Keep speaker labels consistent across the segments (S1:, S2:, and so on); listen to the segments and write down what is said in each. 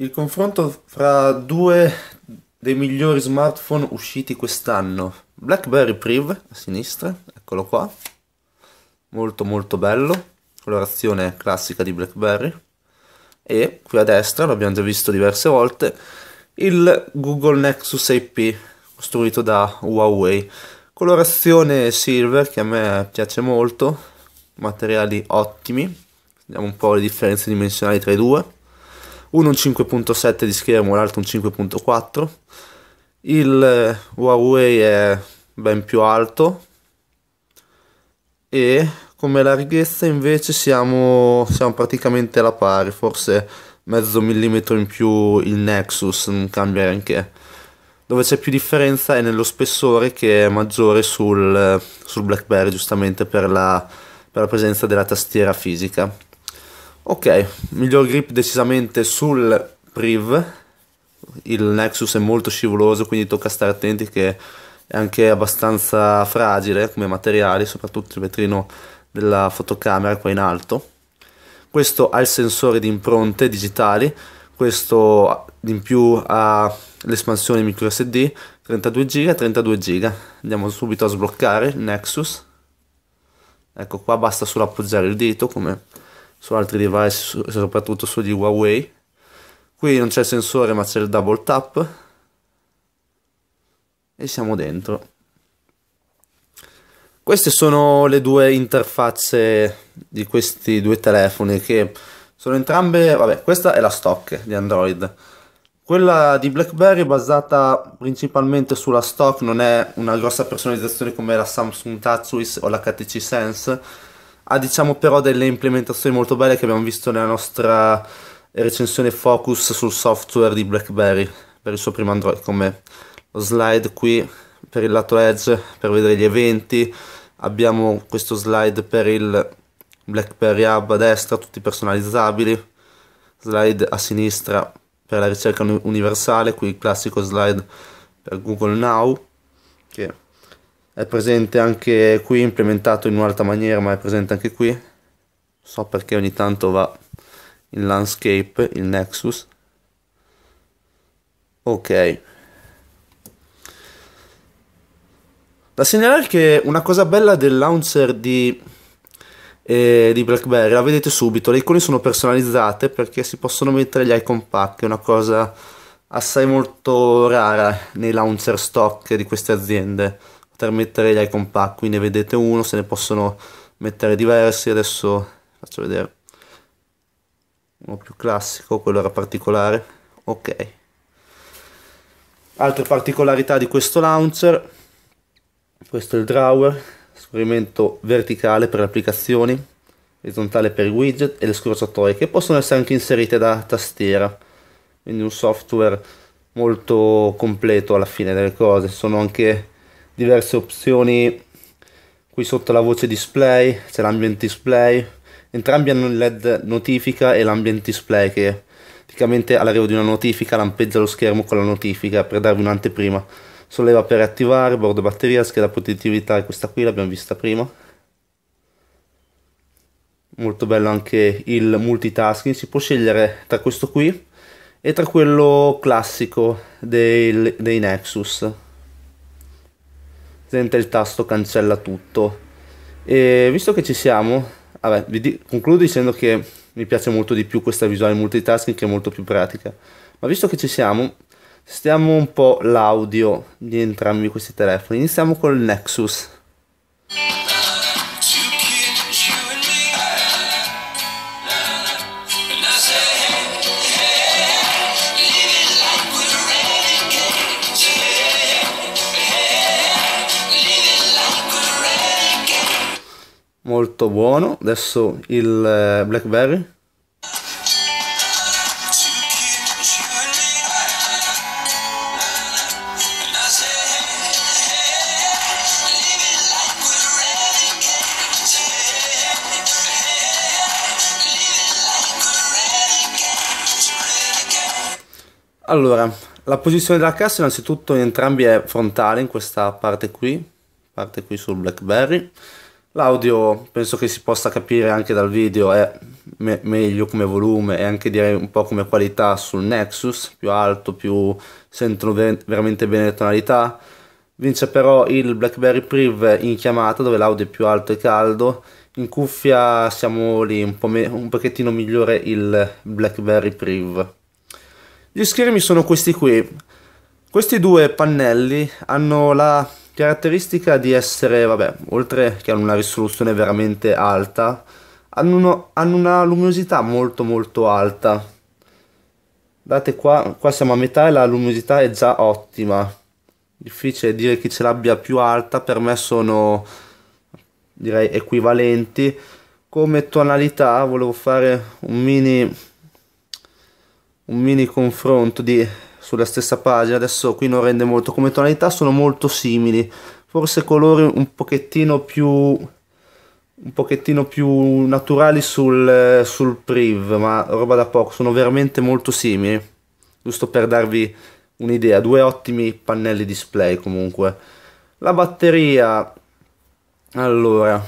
S1: Il confronto fra due dei migliori smartphone usciti quest'anno. BlackBerry Priv a sinistra, eccolo qua. Molto molto bello, colorazione classica di BlackBerry. E qui a destra, l'abbiamo già visto diverse volte, il Google Nexus 6 costruito da Huawei. Colorazione silver che a me piace molto, materiali ottimi. Vediamo un po' le differenze dimensionali tra i due uno un 5.7 di schermo, l'altro un 5.4. Il eh, Huawei è ben più alto e come larghezza invece siamo, siamo praticamente alla pari, forse mezzo millimetro in più il Nexus, non cambia neanche. Dove c'è più differenza è nello spessore che è maggiore sul, eh, sul BlackBerry giustamente per la, per la presenza della tastiera fisica. Ok, miglior grip decisamente sul Priv. Il Nexus è molto scivoloso, quindi tocca stare attenti che è anche abbastanza fragile come materiali, soprattutto il vetrino della fotocamera qua in alto. Questo ha il sensore di impronte digitali, questo in più ha l'espansione microSD, 32 GB 32 GB. Andiamo subito a sbloccare il Nexus. Ecco qua basta solo appoggiare il dito come su altri device, su, soprattutto su di Huawei. Qui non c'è il sensore ma c'è il double tap e siamo dentro. Queste sono le due interfacce di questi due telefoni che sono entrambe, vabbè, questa è la stock di Android. Quella di BlackBerry è basata principalmente sulla stock, non è una grossa personalizzazione come la Samsung TouchWiz o la HTC Sense, ha ah, diciamo però delle implementazioni molto belle che abbiamo visto nella nostra recensione focus sul software di BlackBerry per il suo primo Android come lo slide qui per il lato edge per vedere gli eventi abbiamo questo slide per il BlackBerry Hub a destra tutti personalizzabili slide a sinistra per la ricerca universale qui il classico slide per Google Now che è presente anche qui implementato in un'altra maniera ma è presente anche qui so perché ogni tanto va in landscape il nexus ok da segnalare che una cosa bella del launcher di, eh, di blackberry la vedete subito le icone sono personalizzate perché si possono mettere gli icon pack è una cosa assai molto rara nei launcher stock di queste aziende per mettere gli icon pack ne vedete uno se ne possono mettere diversi adesso faccio vedere uno più classico quello era particolare ok altre particolarità di questo launcher questo è il drawer scorrimento verticale per le applicazioni orizzontale per i widget e le scorciatoie che possono essere anche inserite da tastiera quindi un software molto completo alla fine delle cose sono anche diverse opzioni qui sotto la voce display, c'è l'ambient display, entrambi hanno il led notifica e l'ambient display che praticamente all'arrivo di una notifica lampeggia lo schermo con la notifica per darvi un'anteprima. Solleva per attivare, bordo batteria, scheda protettività e questa qui l'abbiamo vista prima. Molto bello anche il multitasking, si può scegliere tra questo qui e tra quello classico dei, dei Nexus. Tenete il tasto cancella tutto. E visto che ci siamo, vabbè, vi di- concludo dicendo che mi piace molto di più questa visuale multitasking che è molto più pratica. Ma visto che ci siamo, stiamo un po' l'audio di entrambi questi telefoni. Iniziamo col Nexus. molto buono adesso il eh, blackberry Allora, la posizione della cassa innanzitutto entrambi è frontale in questa parte qui, parte qui sul Blackberry. L'audio penso che si possa capire anche dal video, è me meglio come volume e anche direi un po' come qualità sul Nexus, più alto, più sentono ver veramente bene le tonalità. Vince però il BlackBerry Priv in chiamata dove l'audio è più alto e caldo, in cuffia siamo lì un, po un pochettino migliore il BlackBerry Priv. Gli schermi sono questi qui. Questi due pannelli hanno la Caratteristica di essere, vabbè, oltre che hanno una risoluzione veramente alta, hanno, uno, hanno una luminosità molto molto alta. Date qua, qua siamo a metà e la luminosità è già ottima. Difficile dire chi ce l'abbia più alta, per me sono direi equivalenti. Come tonalità volevo fare un mini, un mini confronto di sulla stessa pagina adesso qui non rende molto come tonalità sono molto simili forse colori un pochettino più un pochettino più naturali sul, sul priv ma roba da poco sono veramente molto simili giusto per darvi un'idea due ottimi pannelli display comunque la batteria allora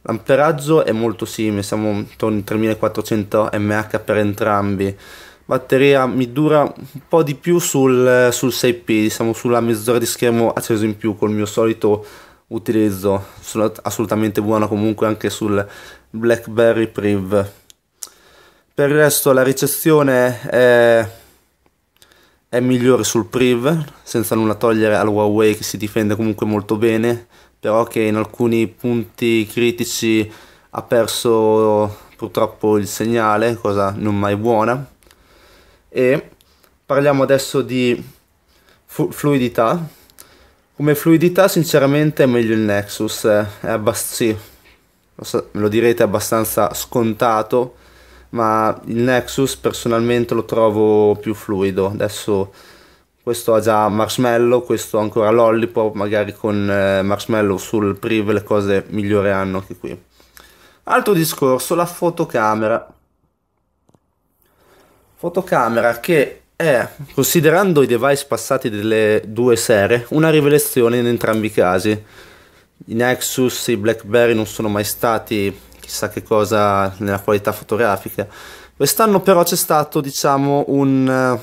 S1: l'amperaggio è molto simile siamo intorno ai 3400 mAh per entrambi batteria mi dura un po' di più sul, eh, sul 6P, diciamo sulla mezz'ora di schermo acceso in più col mio solito utilizzo, sono assolutamente buona comunque anche sul BlackBerry Priv. Per il resto la ricezione è, è migliore sul Priv, senza nulla togliere al Huawei che si difende comunque molto bene, però che in alcuni punti critici ha perso purtroppo il segnale, cosa non mai buona e parliamo adesso di fluidità. Come fluidità sinceramente è meglio il Nexus, è abbast- sì, lo, so, lo direte abbastanza scontato, ma il Nexus personalmente lo trovo più fluido. Adesso questo ha già Marshmallow, questo ha ancora Lollipop, magari con eh, Marshmallow sul priv le cose migliori hanno che qui. Altro discorso, la fotocamera. Fotocamera che è, considerando i device passati delle due sere, una rivelazione in entrambi i casi. I Nexus, i Blackberry non sono mai stati chissà che cosa nella qualità fotografica. Quest'anno però c'è stato, diciamo, un, eh,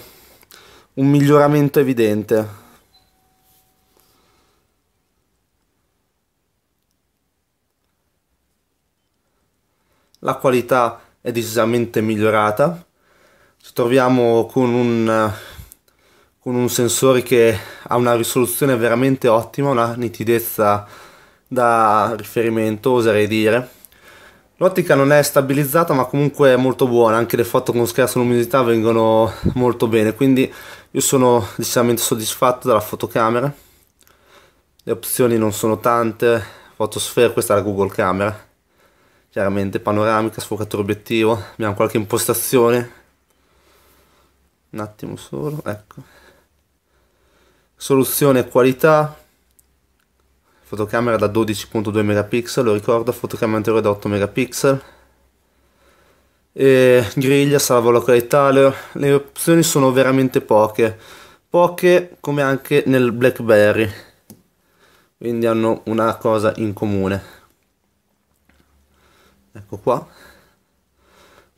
S1: un miglioramento evidente. La qualità è decisamente migliorata, ci troviamo con un, con un sensore che ha una risoluzione veramente ottima, una nitidezza da riferimento oserei dire. L'ottica non è stabilizzata ma comunque è molto buona, anche le foto con scarsa luminosità vengono molto bene, quindi io sono decisamente soddisfatto della fotocamera. Le opzioni non sono tante, fotosfera, questa è la Google Camera, chiaramente panoramica, sfocatore obiettivo, abbiamo qualche impostazione un attimo solo, ecco. Soluzione qualità, fotocamera da 12.2 megapixel, lo ricordo, fotocamera anteriore da 8 megapixel. E griglia, salvo località, le opzioni sono veramente poche, poche come anche nel BlackBerry, quindi hanno una cosa in comune. Ecco qua,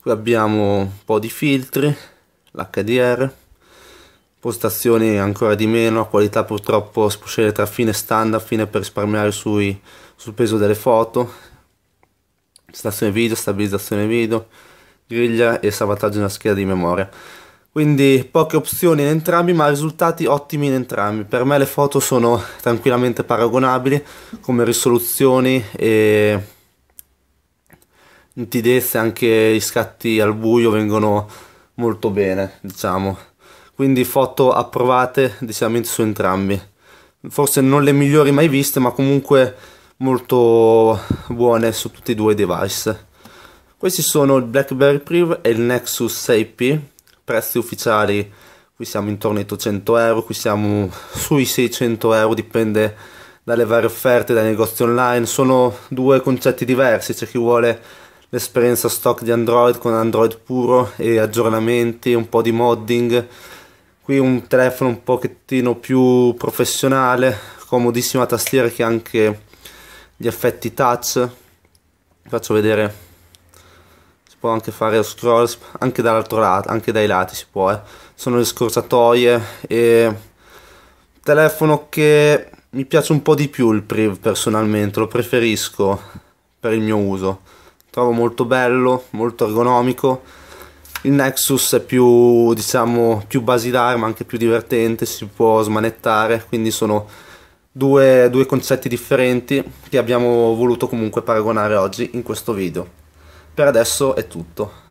S1: qui abbiamo un po' di filtri l'HDR postazioni ancora di meno, qualità purtroppo scegliere tra fine e standard, fine per risparmiare sui, sul peso delle foto, stazione video, stabilizzazione video, griglia e salvataggio della scheda di memoria. Quindi poche opzioni in entrambi, ma risultati ottimi in entrambi. Per me le foto sono tranquillamente paragonabili come risoluzioni e nitidezze, anche gli scatti al buio vengono molto bene, diciamo. Quindi foto approvate decisamente su entrambi. Forse non le migliori mai viste, ma comunque molto buone su tutti e due i device. Questi sono il BlackBerry Priv e il Nexus 6P, prezzi ufficiali qui siamo intorno ai 800 euro, qui siamo sui 600 euro, dipende dalle varie offerte, dai negozi online, sono due concetti diversi, c'è chi vuole l'esperienza stock di Android con Android puro e aggiornamenti, un po' di modding. Qui un telefono un pochettino più professionale, comodissima tastiera che ha anche gli effetti touch. Vi faccio vedere, si può anche fare lo scroll, anche dall'altro lato, anche dai lati si può. Eh. Sono le scorciatoie e telefono che mi piace un po' di più il Priv personalmente, lo preferisco per il mio uso trovo molto bello, molto ergonomico. Il Nexus è più, diciamo, più basilare ma anche più divertente, si può smanettare, quindi sono due, due concetti differenti che abbiamo voluto comunque paragonare oggi in questo video. Per adesso è tutto.